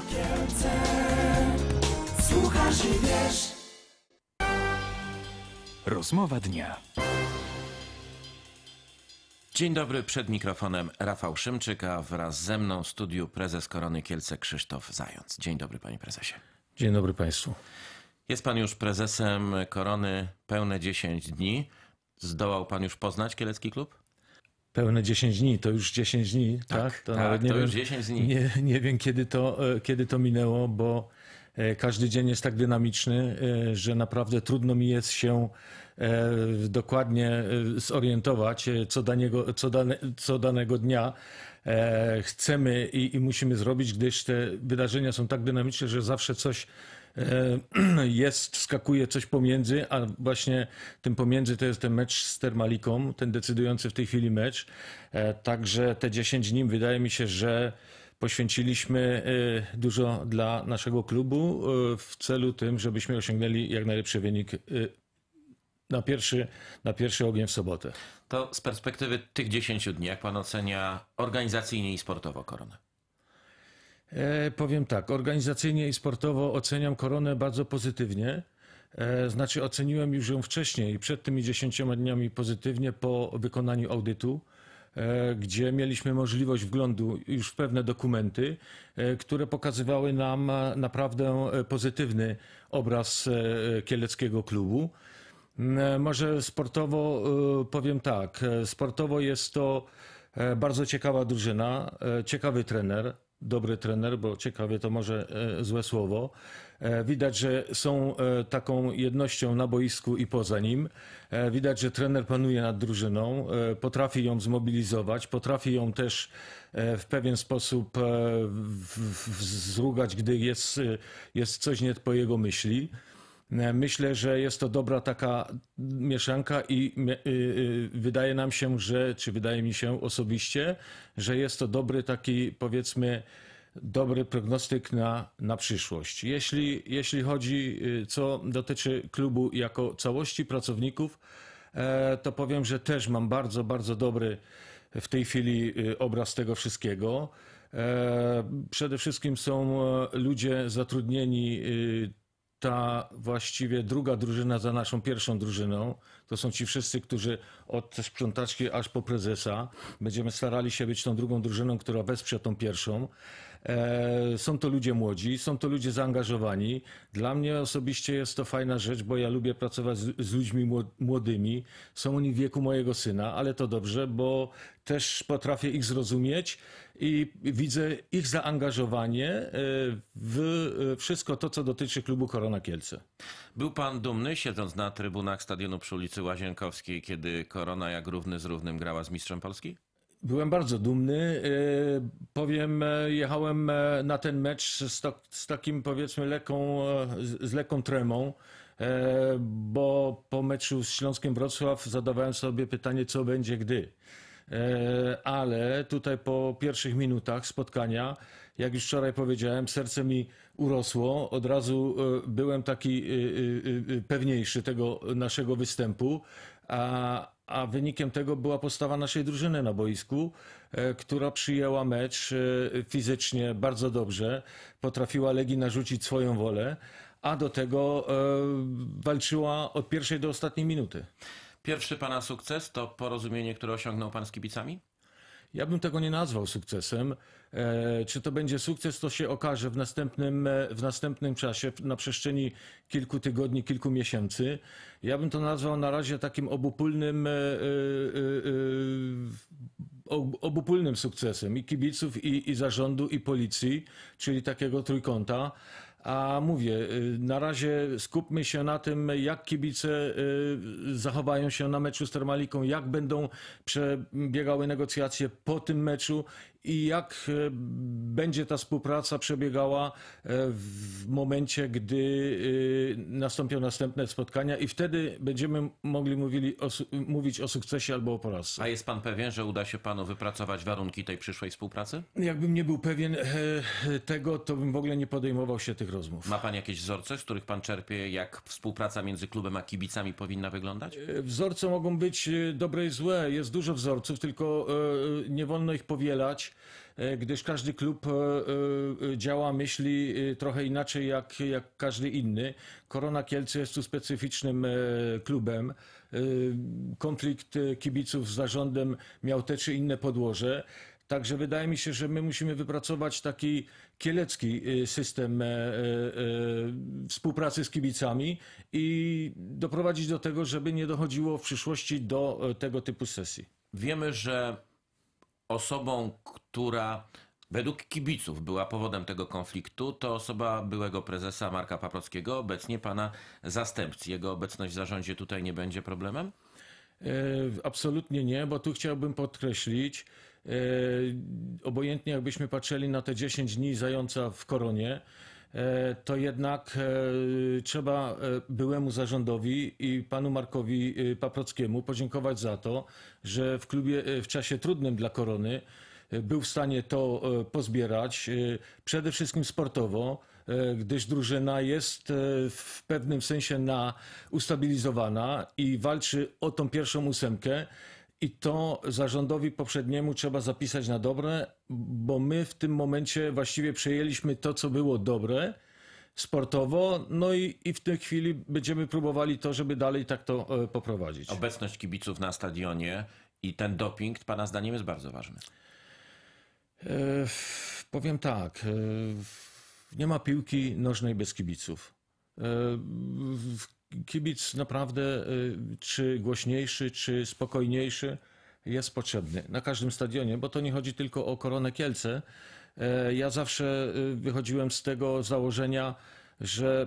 Kielce. słuchasz i wiesz. Rozmowa dnia. Dzień dobry, przed mikrofonem Rafał Szymczyk, a wraz ze mną w studiu prezes Korony Kielce Krzysztof Zając. Dzień dobry, panie prezesie. Dzień dobry państwu. Jest pan już prezesem Korony pełne 10 dni. Zdołał pan już poznać kielecki klub? Pełne 10 dni, to już 10 dni, tak? tak? To, tak, nawet nie to wiem, już 10 dni. Nie, nie wiem, kiedy to, e, kiedy to minęło, bo e, każdy dzień jest tak dynamiczny, e, że naprawdę trudno mi jest się dokładnie zorientować, co, danego co, dane, co danego dnia chcemy i, i musimy zrobić, gdyż te wydarzenia są tak dynamiczne, że zawsze coś E, jest, skakuje coś pomiędzy, a właśnie tym pomiędzy to jest ten mecz z Termaliką, ten decydujący w tej chwili mecz. E, także te 10 dni wydaje mi się, że poświęciliśmy e, dużo dla naszego klubu w celu tym, żebyśmy osiągnęli jak najlepszy wynik na pierwszy, na pierwszy ogień w sobotę. To z perspektywy tych 10 dni, jak pan ocenia organizacyjnie i sportowo koronę? E, powiem tak, organizacyjnie i sportowo oceniam koronę bardzo pozytywnie. E, znaczy oceniłem już ją wcześniej, przed tymi 10 dniami pozytywnie po wykonaniu audytu e, gdzie mieliśmy możliwość wglądu już w pewne dokumenty, e, które pokazywały nam e, naprawdę pozytywny obraz kieleckiego klubu. Mm, może sportowo powiem tak, sportowo jest to bardzo ciekawa drużyna, ciekawy trener, dobry trener, bo ciekawie to może e, złe słowo. E, widać, że są e, taką jednością na boisku i poza nim. Widać, że trener panuje nad drużyną, potrafi ją zmobilizować, potrafi ją też w pewien sposób zrugać, gdy jest, jest coś nie po jego myśli. Myślę, że jest to dobra taka mieszanka i y, y, wydaje nam się, że, czy wydaje mi się osobiście, że jest to dobry taki powiedzmy dobry prognostyk na, na przyszłość. Jeśli, jeśli chodzi, y, co dotyczy klubu jako całości pracowników, e, to powiem, że też mam bardzo, bardzo dobry w tej chwili obraz tego wszystkiego. E, przede wszystkim są e, ludzie zatrudnieni ta właściwie druga drużyna za naszą pierwszą drużyną. To są ci wszyscy, którzy od sprzątaczki aż po prezesa będziemy starali się być tą drugą drużyną, która wesprze tą pierwszą. E, są to ludzie młodzi, są to ludzie zaangażowani. Dla mnie osobiście jest to fajna rzecz, bo ja lubię pracować z ludźmi młodymi. Są oni w wieku mojego syna, ale to dobrze, bo też potrafię ich zrozumieć i widzę ich zaangażowanie e, w e, wszystko to, co dotyczy klubu Korona Kielce. Był pan dumny, siedząc na trybunach stadionu przy ulicy Łazienkowskiej, kiedy Korona jak równy z równym grała z Mistrzem Polski? Byłem bardzo dumny. E, powiem, e, jechałem e, na ten mecz z, to, tak, z takim, powiedzmy, lekką, z lekką tremą bo po meczu z Śląskiem Wrocław zadawałem sobie pytanie, co będzie gdy. Ale tutaj po pierwszych minutach spotkania, jak już wczoraj powiedziałem, serce mi urosło. Od razu byłem taki pewniejszy tego naszego występu. A, a wynikiem tego była postawa naszej drużyny na boisku, e, która przyjęła mecz e, fizycznie bardzo dobrze, potrafiła Legii narzucić swoją wolę, a do tego e, walczyła od pierwszej do ostatniej minuty. Pierwszy Pana sukces to porozumienie, które osiągnął Pan z kibicami? Ja bym tego nie nazwał sukcesem. E, czy to będzie sukces, to się okaże w następnym, e, w następnym czasie, na przestrzeni kilku tygodni, kilku miesięcy. Ja bym to nazwał na razie takim obopólnym, e, obupólnym sukcesem i kibiców, i, i zarządu, i policji, czyli takiego trójkąta. A mówię, y, na razie skupmy się na tym, jak kibice y, zachowają się na meczu z Termaliką, jak będą przebiegały negocjacje po tym meczu i jak e, będzie ta współpraca przebiegała e, w momencie, gdy e, nastąpią następne spotkania i wtedy będziemy mogli mówili o, mówić o sukcesie albo o porażce. A jest pan pewien, że uda się panu wypracować warunki tej przyszłej współpracy? Jakbym nie był pewien tego, to bym w ogóle nie podejmował się tych rozmów. Ma pan jakieś wzorce, z których pan czerpie, jak współpraca między klubem a kibicami powinna wyglądać? Wzorce mogą być dobre i złe. Jest dużo wzorców, tylko nie wolno ich powielać E, gdyż każdy klub e, e, działa, myśli trochę inaczej jak, jak każdy inny. Korona Kielce jest tu specyficznym klubem. Konflikt kibiców z zarządem miał te czy inne podłoże. Także wydaje mi się, że my musimy wypracować taki kielecki system współpracy z kibicami i doprowadzić do tego, żeby nie dochodziło w przyszłości do tego typu sesji. Wiemy, że osobą, która według kibiców była powodem tego konfliktu, to osoba byłego prezesa Marka Paprockiego, obecnie pana zastępcy. Jego obecność w zarządzie tutaj nie będzie problemem? E, absolutnie nie, bo tu chciałbym podkreślić, e, obojętnie jakbyśmy patrzyli na te 10 dni zająca w koronie, E, to jednak e, trzeba e, byłemu zarządowi i panu Markowi Paprockiemu podziękować za to, że w klubie w czasie trudnym dla korony był w stanie to pozbierać, przede wszystkim sportowo, gdyż drużyna jest w pewnym sensie na ustabilizowana i walczy o tą pierwszą ósemkę. I to zarządowi poprzedniemu trzeba zapisać na dobre, bo my w tym momencie właściwie przejęliśmy to, co było dobre sportowo, no i, i w tej chwili będziemy próbowali to, żeby dalej tak to e, poprowadzić. Obecność kibiców na stadionie i ten doping, Pana zdaniem, jest bardzo ważny. E, powiem tak. E, nie ma piłki nożnej bez kibiców. E, kibic naprawdę, y, czy głośniejszy, czy spokojniejszy, jest potrzebny na każdym stadionie, bo to nie chodzi tylko o Koronę Kielce. E, ja zawsze y, wychodziłem z tego założenia, że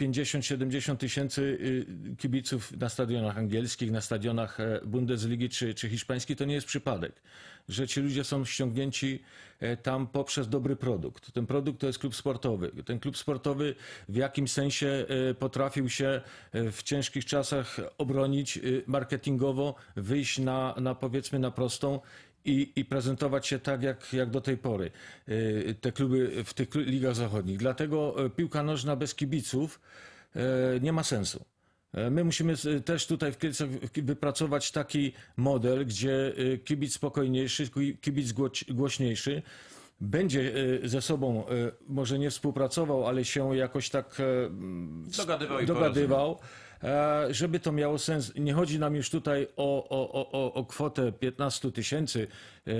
50-70 mm, tysięcy y, kibiców na stadionach angielskich, na stadionach e, Bundesligi czy, czy hiszpańskiej to nie jest przypadek, że ci ludzie są ściągnięci e, tam poprzez dobry produkt. Ten produkt to jest klub sportowy. Ten klub sportowy w jakimś sensie e, potrafił się w ciężkich czasach obronić marketingowo, wyjść na, na powiedzmy na prostą i, i prezentować się tak jak, jak do tej pory. Y, te kluby w tych ligach zachodnich. Dlatego y, piłka nożna bez kibiców y, nie ma sensu. My musimy też tutaj w Kielcach wypracować taki model, gdzie kibic spokojniejszy, kibic głośniejszy będzie ze sobą może nie współpracował, ale się jakoś tak dogadywał. dogadywał. E, żeby to miało sens. Nie chodzi nam już tutaj o, o, o, o kwotę 15 tysięcy e,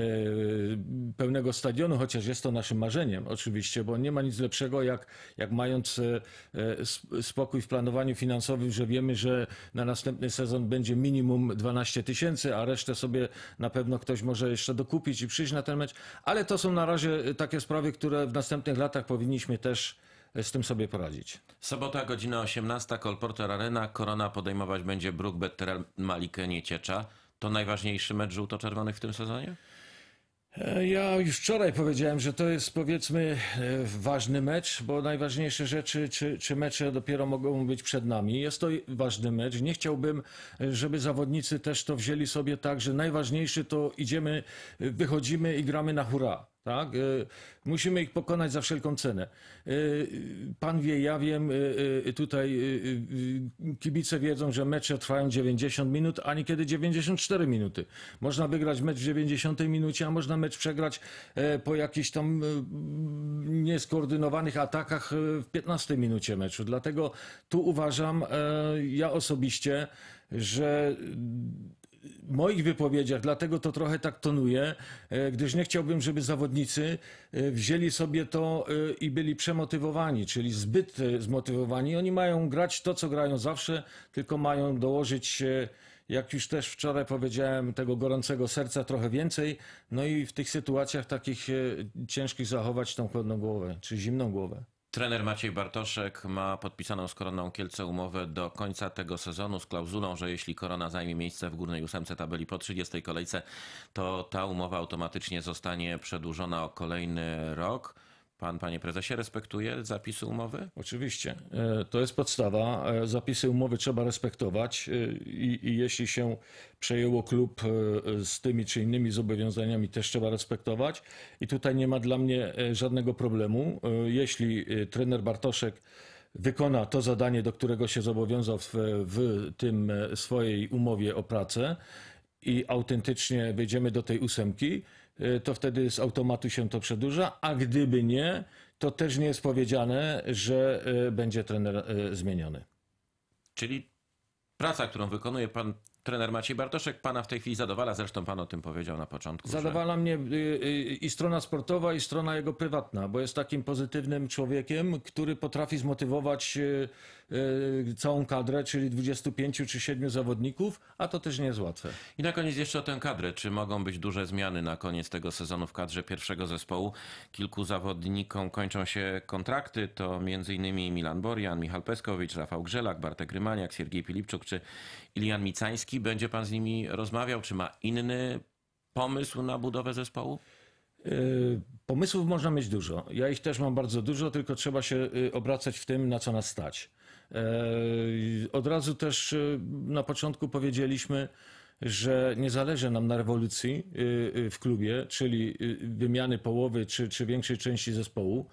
pełnego stadionu, chociaż jest to naszym marzeniem oczywiście, bo nie ma nic lepszego jak, jak mając e, spokój w planowaniu finansowym, że wiemy, że na następny sezon będzie minimum 12 tysięcy, a resztę sobie na pewno ktoś może jeszcze dokupić i przyjść na ten mecz. Ale to są na razie takie sprawy, które w następnych latach powinniśmy też z tym sobie poradzić. Sobota, godzina 18, Kolporter Arena. Korona podejmować będzie Bruk Terel Malikę Nieciecza. To najważniejszy mecz żółto-czerwonych w tym sezonie? E, ja już wczoraj powiedziałem, że to jest powiedzmy e, ważny mecz, bo najważniejsze rzeczy czy, czy mecze dopiero mogą być przed nami. Jest to ważny mecz. Nie chciałbym, e, żeby zawodnicy też to wzięli sobie tak, że najważniejszy to idziemy, wychodzimy i gramy na hura. Tak? E, musimy ich pokonać za wszelką cenę. E, pan wie, ja wiem, e, tutaj kibice wiedzą, że mecze trwają 90 minut, a niekiedy 94 minuty. Można wygrać mecz w 90 minucie, a można mecz przegrać po jakichś tam nieskoordynowanych atakach w 15 minucie meczu. Dlatego tu uważam, ja osobiście, że moich wypowiedziach, dlatego to trochę tak tonuję, e, gdyż nie chciałbym, żeby zawodnicy e, wzięli sobie to e, i byli przemotywowani, czyli zbyt zmotywowani. Oni mają grać to, co grają zawsze, tylko mają dołożyć, jak już też wczoraj powiedziałem, tego gorącego serca trochę więcej. No i w tych sytuacjach takich ciężkich zachować tą chłodną głowę, czy zimną głowę. Trener Maciej Bartoszek ma podpisaną z Koroną Kielce umowę do końca tego sezonu z klauzulą, że jeśli Korona zajmie miejsce w górnej ósemce tabeli po 30 kolejce, to ta umowa automatycznie zostanie przedłużona o kolejny rok. Pan, panie prezesie, respektuje zapisy umowy? Oczywiście. E, to jest podstawa. E, zapisy umowy trzeba respektować e, i, i, jeśli się przejęło klub z tymi czy innymi zobowiązaniami, też trzeba respektować. I tutaj nie ma dla mnie żadnego problemu. Jeśli trener Bartoszek wykona to zadanie, do którego się zobowiązał w, w tym swojej umowie o pracę i autentycznie wejdziemy do tej ósemki, Y, to wtedy z automatu się to przedłuża, a gdyby nie, to też nie jest powiedziane, że y, będzie trener y, zmieniony. Czyli praca, którą wykonuje pan Trener Maciej Bartoszek pana w tej chwili zadowala, zresztą pan o tym powiedział na początku. Zadowala że... mnie y, y, i strona sportowa, i strona jego prywatna, bo jest takim pozytywnym człowiekiem, który potrafi zmotywować y, całą kadrę, czyli 25 czy 7 zawodników, a to też nie jest łatwe. I na koniec jeszcze o tę kadrę. Czy mogą być duże zmiany na koniec tego sezonu w kadrze pierwszego zespołu? Kilku zawodnikom kończą się kontrakty, to m.in. Milan Borian, Michał Peskowicz, Rafał Grzelak, Bartek Rymaniak, Siergiej Pilipczuk czy Ilian Micański. Będzie pan z nimi rozmawiał? Czy ma inny pomysł na budowę zespołu? E, pomysłów można mieć dużo. Ja ich też mam bardzo dużo, tylko trzeba się y, obracać w tym, na co nas stać. E, od razu też y, na początku powiedzieliśmy, że nie zależy nam na rewolucji y, w klubie, czyli wymiany połowy czy, czy większej części zespołu.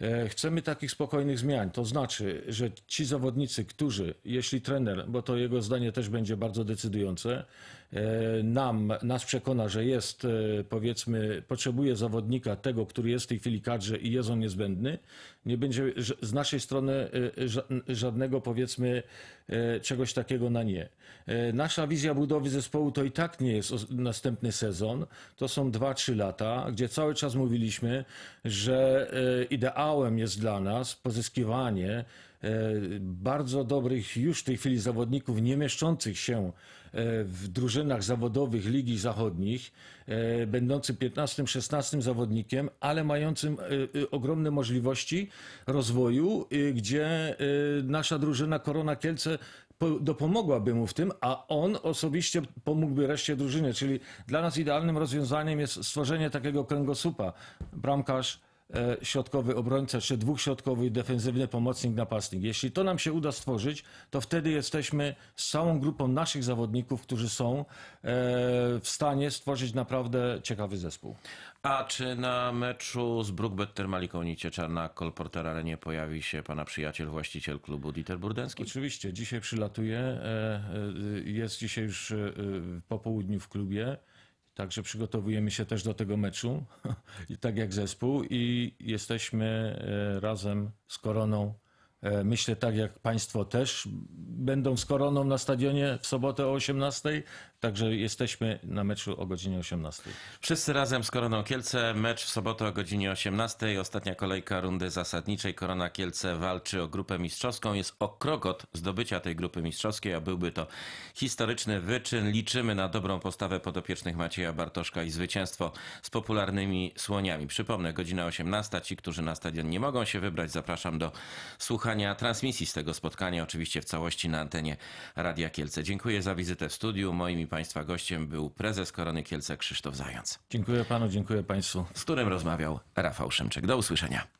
E, chcemy takich spokojnych zmian, to znaczy, że ci zawodnicy, którzy, jeśli trener, bo to jego zdanie też będzie bardzo decydujące, E, nam, nas przekona, że jest, e, powiedzmy, potrzebuje zawodnika tego, który jest w tej chwili kadrze i jest on niezbędny, nie będzie z naszej strony e, żadnego, powiedzmy, czegoś takiego na nie. Nasza wizja budowy zespołu to i tak nie jest następny sezon, to są 2-3 lata, gdzie cały czas mówiliśmy, że ideałem jest dla nas pozyskiwanie E, bardzo dobrych już w tej chwili zawodników nie mieszczących się e, w drużynach zawodowych Ligi Zachodnich, e, będącym 15-16 zawodnikiem, ale mającym ogromne możliwości rozwoju, gdzie nasza drużyna Korona Kielce dopomogłaby mu w tym, a on osobiście pomógłby reszcie drużynie. Czyli dla nas idealnym rozwiązaniem jest stworzenie takiego kręgosłupa. Bramkarz, E, środkowy obrońca, czy dwóch środkowych, defensywny pomocnik, napastnik. Jeśli to nam się uda stworzyć, to wtedy jesteśmy z całą grupą naszych zawodników, którzy są e, w stanie stworzyć naprawdę ciekawy zespół. A czy na meczu z Brookbetter Malikonicie Czarna Kolporter Arenie pojawi się pana przyjaciel, właściciel klubu Dieter Burdenski? Oczywiście, dzisiaj przylatuje, e, jest dzisiaj już po południu w klubie. Także przygotowujemy się też do tego meczu, tak jak zespół, i jesteśmy e, razem z Koroną. E, myślę tak jak Państwo też będą z Koroną na stadionie w sobotę o 18. Także jesteśmy na meczu o godzinie 18. Wszyscy razem z Koroną Kielce. Mecz w sobotę o godzinie 18. Ostatnia kolejka rundy zasadniczej. Korona Kielce walczy o grupę mistrzowską. Jest o krok od zdobycia tej grupy mistrzowskiej, a byłby to historyczny wyczyn. Liczymy na dobrą postawę podopiecznych Macieja Bartoszka i zwycięstwo z popularnymi słoniami. Przypomnę, godzina 18. Ci, którzy na stadion nie mogą się wybrać, zapraszam do słuchania transmisji z tego spotkania. Oczywiście w całości na antenie Radia Kielce. Dziękuję za wizytę w studiu. Moimi i Państwa gościem był prezes Korony Kielce Krzysztof Zając. Dziękuję Panu, dziękuję Państwu. Z którym rozmawiał Rafał Szymczek. Do usłyszenia.